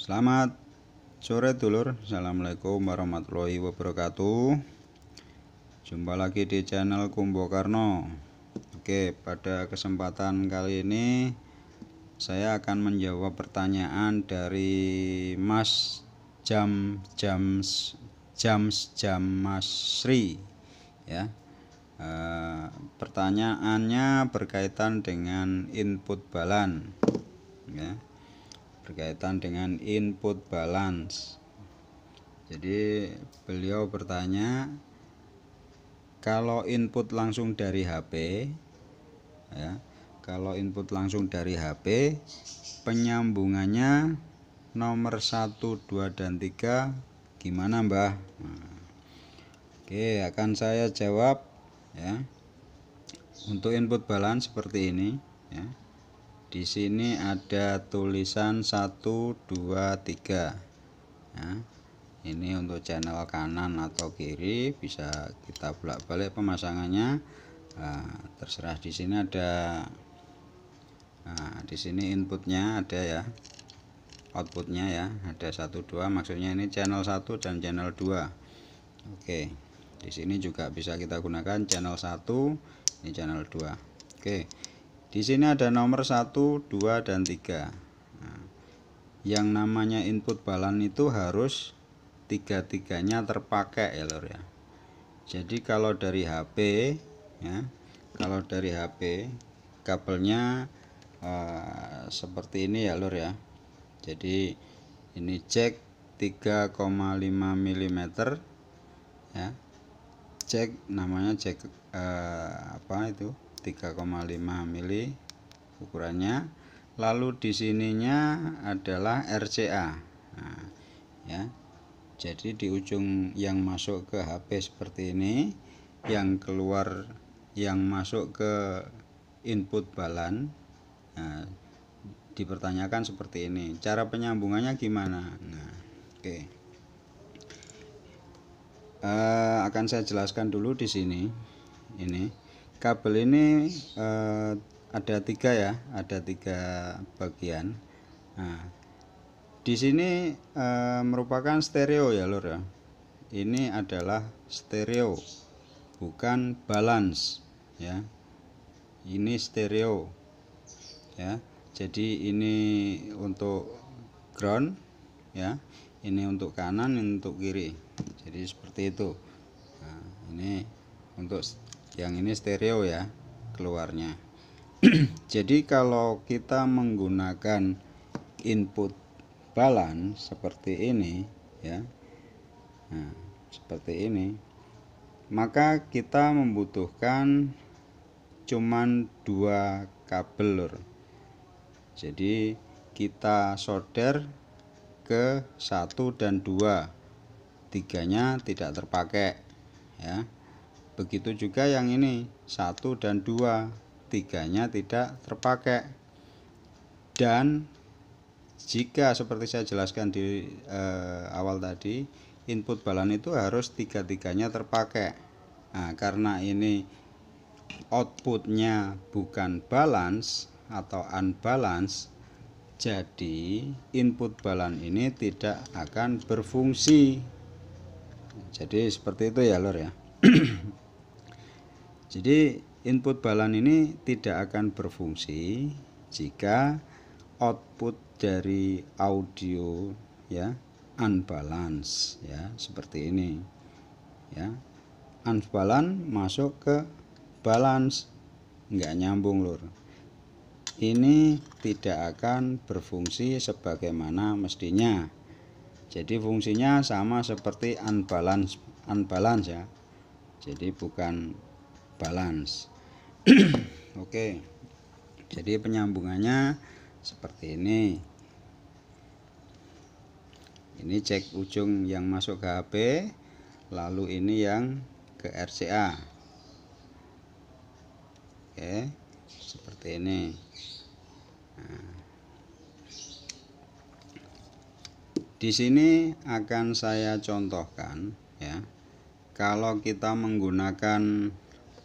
Selamat sore dulur Assalamualaikum warahmatullahi wabarakatuh Jumpa lagi di channel Karno. Oke pada kesempatan kali ini Saya akan menjawab pertanyaan dari Mas Jam Jam Jam Jam Masri Ya e, Pertanyaannya berkaitan dengan input balan Ya berkaitan dengan input balance. Jadi beliau bertanya kalau input langsung dari HP ya, kalau input langsung dari HP penyambungannya nomor 1, 2 dan 3 gimana, Mbah? Oke, akan saya jawab ya. Untuk input balance seperti ini ya di sini ada tulisan 1 2 3 ya. ini untuk channel kanan atau kiri bisa kita bolak-balik pemasangannya nah, terserah di sini ada nah, di sini inputnya ada ya outputnya ya ada 12 maksudnya ini channel 1 dan channel 2 oke di sini juga bisa kita gunakan channel 1 ini channel 2 oke di sini ada nomor 1, 2, dan 3. Nah, yang namanya input balan itu harus tiga-tiganya terpakai ya lor ya. Jadi kalau dari HP ya, kalau dari HP kabelnya uh, seperti ini ya lor ya. Jadi ini jack 3,5 mm ya. cek namanya cek uh, eh, apa itu? 3,5 mili ukurannya lalu di sininya adalah RCA nah, ya jadi di ujung yang masuk ke HP seperti ini yang keluar yang masuk ke input balan nah, dipertanyakan seperti ini cara penyambungannya gimana nah oke okay. uh, eh, akan saya jelaskan dulu di sini ini kabel ini eh, ada tiga ya ada tiga bagian nah, di sini eh, merupakan stereo ya lur ya ini adalah stereo bukan balance ya ini stereo ya jadi ini untuk ground ya ini untuk kanan ini untuk kiri jadi seperti itu nah, ini untuk yang ini stereo ya keluarnya jadi kalau kita menggunakan input balance seperti ini ya nah, seperti ini maka kita membutuhkan cuman dua kabel lor. jadi kita solder ke satu dan dua tiganya tidak terpakai ya begitu juga yang ini satu dan dua tiganya tidak terpakai dan jika seperti saya jelaskan di eh, awal tadi input balan itu harus tiga-tiganya terpakai nah, karena ini outputnya bukan balance atau unbalance jadi input balan ini tidak akan berfungsi jadi seperti itu ya lor ya Jadi input balan ini tidak akan berfungsi jika output dari audio ya unbalance ya seperti ini ya unbalance masuk ke balance nggak nyambung lur ini tidak akan berfungsi sebagaimana mestinya jadi fungsinya sama seperti unbalance unbalance ya jadi bukan balance oke okay. jadi penyambungannya seperti ini ini cek ujung yang masuk ke HP lalu ini yang ke RCA oke seperti ini nah. di sini akan saya contohkan ya kalau kita menggunakan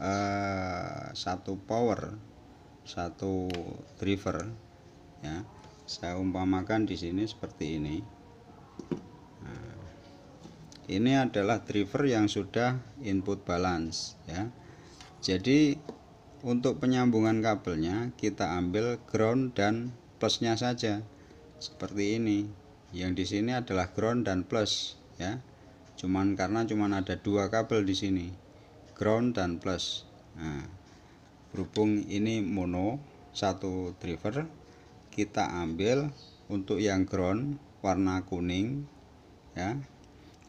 Eh, satu power satu driver ya saya umpamakan di sini seperti ini nah, ini adalah driver yang sudah input balance ya jadi untuk penyambungan kabelnya kita ambil ground dan plusnya saja seperti ini yang di sini adalah ground dan plus ya cuman karena cuman ada dua kabel di sini ground dan plus nah, berhubung ini mono satu driver kita ambil untuk yang ground warna kuning ya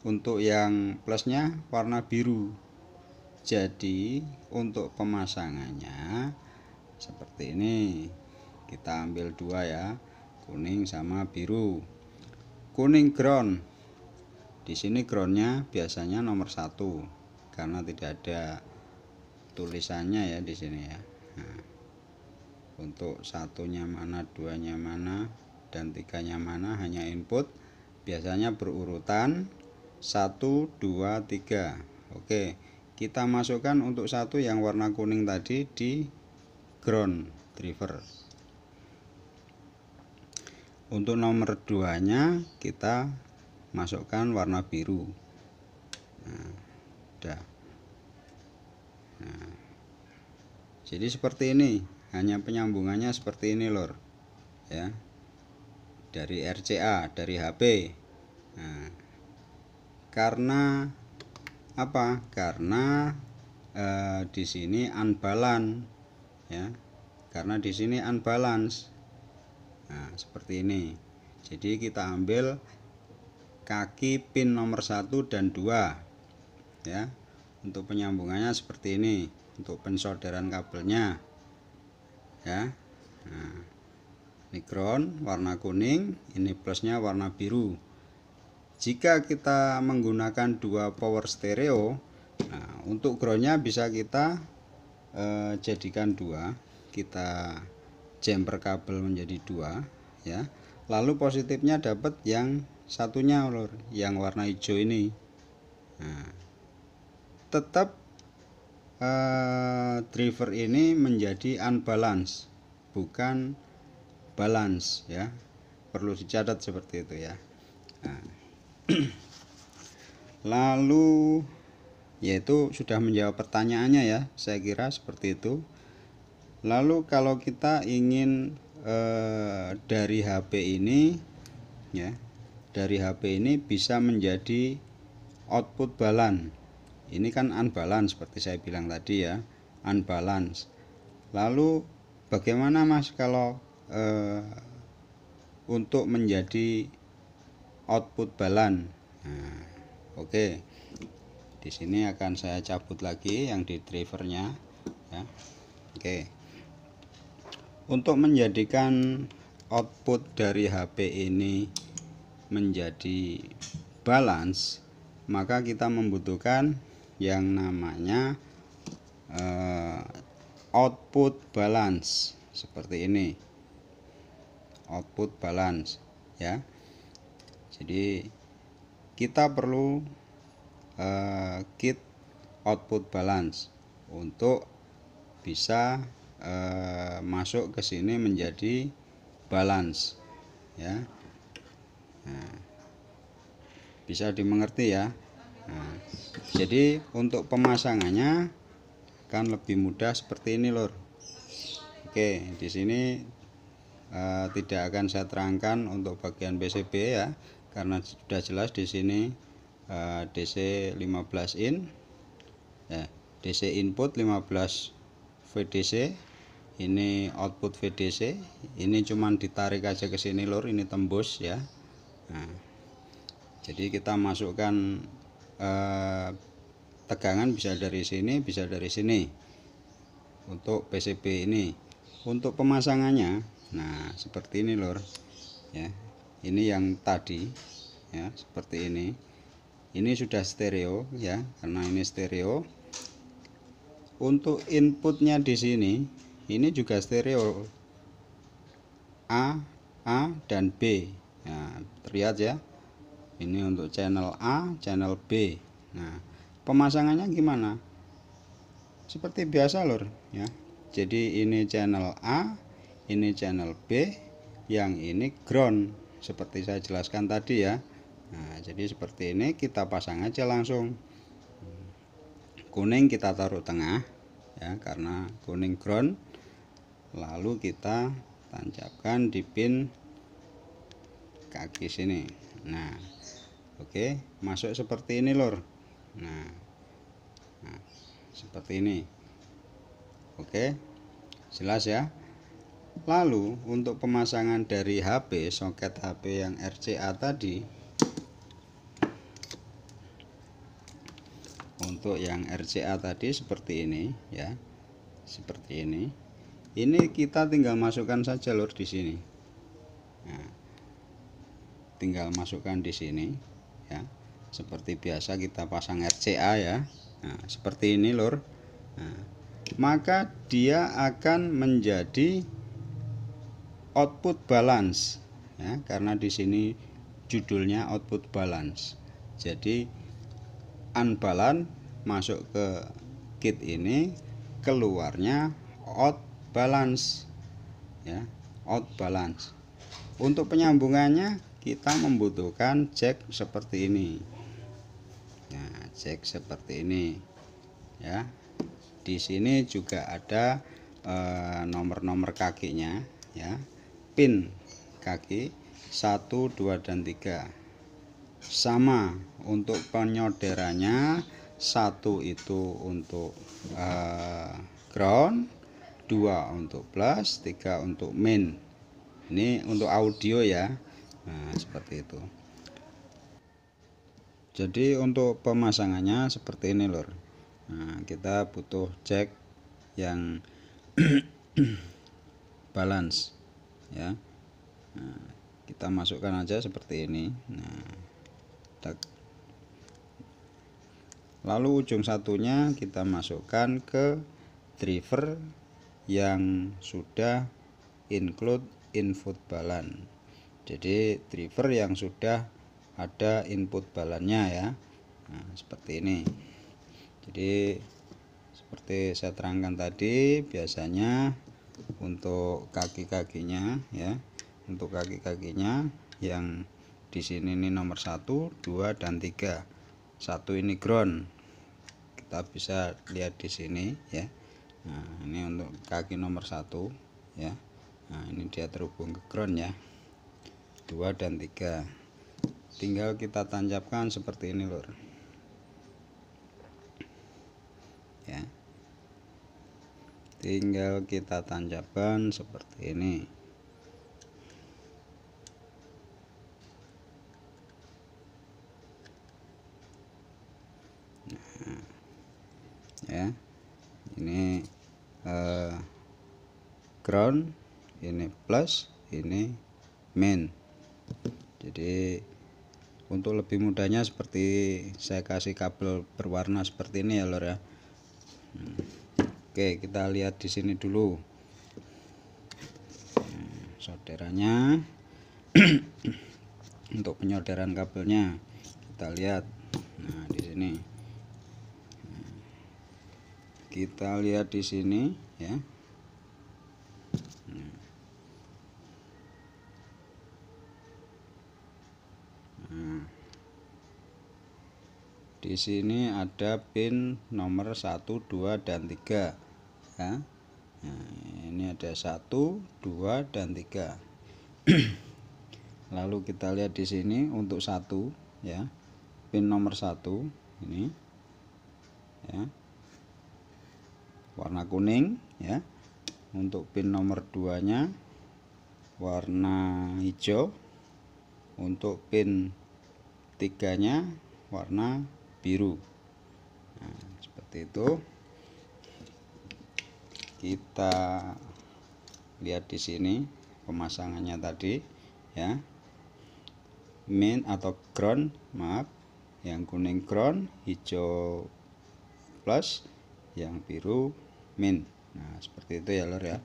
untuk yang plusnya warna biru jadi untuk pemasangannya seperti ini kita ambil dua ya kuning sama biru kuning ground di sini groundnya biasanya nomor satu karena tidak ada tulisannya ya di sini ya nah, untuk satunya mana duanya mana dan tiganya mana hanya input biasanya berurutan satu dua tiga oke kita masukkan untuk satu yang warna kuning tadi di ground driver untuk nomor 2 nya kita masukkan warna biru ada nah, jadi seperti ini hanya penyambungannya seperti ini lor ya dari RCA dari HP nah, karena apa karena eh, di sini unbalance ya karena di sini unbalance nah, seperti ini jadi kita ambil kaki pin nomor satu dan 2 ya untuk penyambungannya seperti ini untuk pensolderan kabelnya ya nah, ini ground warna kuning ini plusnya warna biru jika kita menggunakan dua power stereo nah untuk groundnya bisa kita eh, jadikan dua kita jumper kabel menjadi dua ya lalu positifnya dapat yang satunya lor yang warna hijau ini nah tetap uh, driver ini menjadi unbalance bukan balance ya perlu dicatat seperti itu ya nah. lalu yaitu sudah menjawab pertanyaannya ya saya kira seperti itu lalu kalau kita ingin eh, dari HP ini ya dari HP ini bisa menjadi output balance ini kan unbalance seperti saya bilang tadi ya, unbalance. Lalu bagaimana Mas kalau eh, untuk menjadi output balance? Nah, oke. Okay. Di sini akan saya cabut lagi yang di drivernya ya. Oke. Okay. Untuk menjadikan output dari HP ini menjadi balance, maka kita membutuhkan yang namanya uh, output balance seperti ini output balance ya jadi kita perlu uh, kit output balance untuk bisa uh, masuk ke sini menjadi balance ya nah, bisa dimengerti ya nah, jadi untuk pemasangannya kan lebih mudah seperti ini lor oke di sini eh, tidak akan saya terangkan untuk bagian PCB ya karena sudah jelas di sini eh, DC 15 in ya, DC input 15 VDC ini output VDC ini cuman ditarik aja ke sini lor ini tembus ya nah, jadi kita masukkan eh, tegangan bisa dari sini bisa dari sini untuk PCB ini untuk pemasangannya nah seperti ini lor ya ini yang tadi ya seperti ini ini sudah stereo ya karena ini stereo untuk inputnya di sini ini juga stereo A A dan B nah terlihat ya ini untuk channel A channel B nah pemasangannya gimana seperti biasa lor ya jadi ini channel A ini channel B yang ini ground seperti saya jelaskan tadi ya nah, jadi seperti ini kita pasang aja langsung kuning kita taruh tengah ya karena kuning ground lalu kita tancapkan di pin kaki sini nah oke okay. masuk seperti ini lor nah, nah seperti ini oke jelas ya lalu untuk pemasangan dari HP soket HP yang RCA tadi untuk yang RCA tadi seperti ini ya seperti ini ini kita tinggal masukkan saja lur di sini nah, tinggal masukkan di sini ya seperti biasa kita pasang RCA ya nah, seperti ini lor nah, maka dia akan menjadi output balance ya karena di sini judulnya output balance jadi unbalance masuk ke kit ini keluarnya out balance ya out balance untuk penyambungannya kita membutuhkan jack seperti ini cek seperti ini ya di sini juga ada eh, nomor-nomor e, kakinya ya pin kaki 1 2 dan 3 sama untuk penyoderannya satu itu untuk e, ground dua untuk plus tiga untuk main ini untuk audio ya nah, seperti itu jadi untuk pemasangannya seperti ini lor nah, kita butuh jack yang balance ya nah, kita masukkan aja seperti ini nah lalu ujung satunya kita masukkan ke driver yang sudah include input balance jadi driver yang sudah ada input balannya ya nah, seperti ini jadi seperti saya terangkan tadi biasanya untuk kaki-kakinya ya untuk kaki-kakinya yang di sini ini nomor 1, 2 dan 3. Satu ini ground. Kita bisa lihat di sini ya. Nah, ini untuk kaki nomor satu ya. Nah, ini dia terhubung ke ground ya. 2 dan 3 tinggal kita tancapkan seperti ini lur ya tinggal kita tancapkan seperti ini nah, ya ini eh, ground ini plus ini main jadi untuk lebih mudahnya seperti saya kasih kabel berwarna seperti ini ya lor ya Oke kita lihat di sini dulu nah, solderannya untuk penyolderan kabelnya kita lihat nah di sini nah, kita lihat di sini ya di sini ada pin nomor 1 2 dan 3 ya nah, ini ada 1 2 dan 3 lalu kita lihat di sini untuk 1 ya pin nomor 1 ini ya warna kuning ya untuk pin nomor 2 nya warna hijau untuk pin 3 nya warna biru nah, seperti itu kita lihat di sini pemasangannya tadi ya main atau ground maaf yang kuning ground hijau plus yang biru min nah seperti itu ya lor ya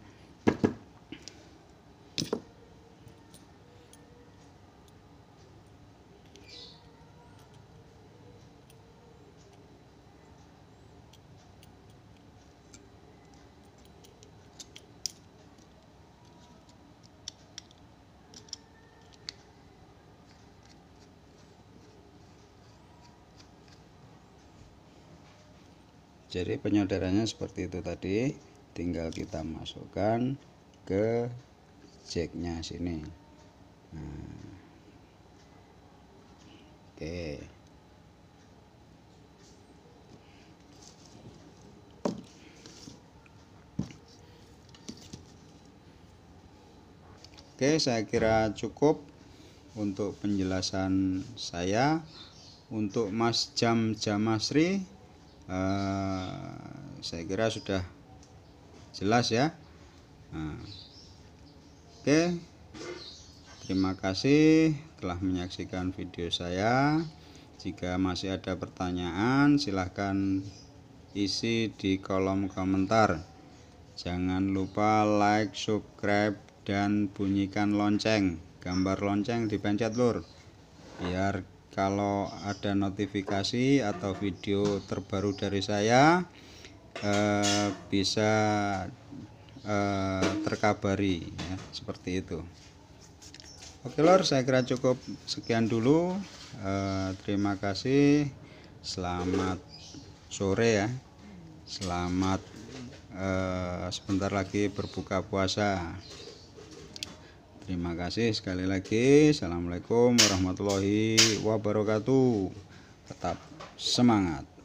jadi penyolderannya seperti itu tadi tinggal kita masukkan ke jacknya sini nah. oke oke saya kira cukup untuk penjelasan saya untuk Mas Jam Jamasri eh, saya kira sudah jelas ya nah, oke terima kasih telah menyaksikan video saya jika masih ada pertanyaan silahkan isi di kolom komentar jangan lupa like subscribe dan bunyikan lonceng gambar lonceng dipencet lur biar kalau ada notifikasi atau video terbaru dari saya Eh, bisa eh, terkabari ya, seperti itu Oke lor saya kira cukup sekian dulu eh, terima kasih selamat sore ya selamat eh, sebentar lagi berbuka puasa terima kasih sekali lagi assalamualaikum warahmatullahi wabarakatuh tetap semangat